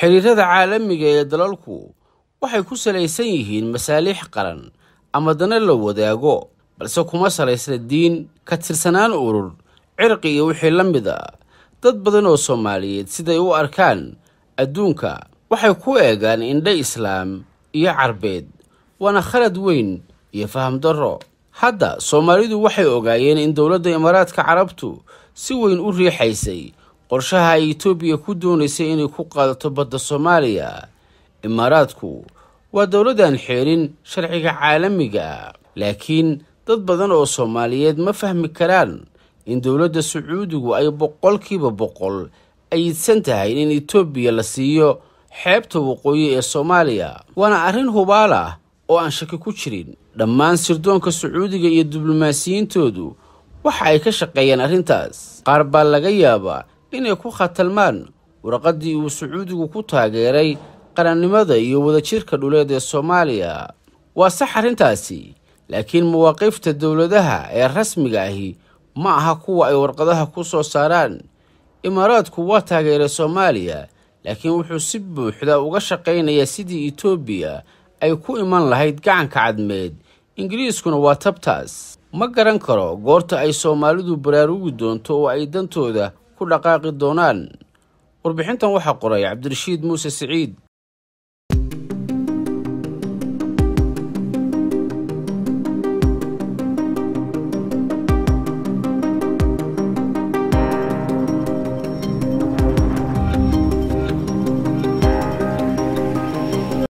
xiriirada caalamiga ah ee dalalku waxay ku salaysan yihiin masaaliix qaran ama dana la wadaago balse kuma salaysna diin ka tirsanaan urur cirqi iyo wixii la mid a ah. dad badan oo soomaaliyeed siday u arkaan adduunka waxay ku eegaan indhe islaam iyo carbeed waana khalad weyn iyo fahamdarro hadda soomaalidu waxay ogaayeen in dowladda imaaraadka carabtu si weyn u riixaysay qorshaha ay etoobiya ku doonaysay inay ku qaadato badda soomaaliya imaaraadku waa dowladdan xeerin sharciga caalamiga ah laakiin dad badan oo soomaaliyeed ma fahmi karaan in dowladda sacuudigu ay boqolkiiba boqol ayidsan tahay in etoobiya la siiyo xeebta waqooyi ee soomaaliya waana arrin hubaal ah oo aan shaki ku jirin dhammaan sirdoonka sacuudiga iyo diblomaasiyiintoodu waxa ay ka shaqeeyeen arrintaas qaar baa laga yaabaa inay ku khatalmaan warqaddii uu sacuudigu ku taageeray qarannimada iyo wadajirka dhuleed ee soomaaliya waa sax arrintaasi laakiin mawaaqifta dowladaha ee rasmiga ahi ma aha kuwa ay warqadaha ku soo saaraan imaaraadku waa taageeray soomaaliya laakiin wuxuu si buuxda uga shaqaynayaa sidii itoobiya ay ku iman lahayd gacanka cadmeed ingiriiskuna waa tabtaas ma garan karo goorta ay soomaalidu baraarugi doonto oo ay dantooda ku dhaqaaqi doonaan warbixintan waxaa qoray cabdirashiid muuse siciid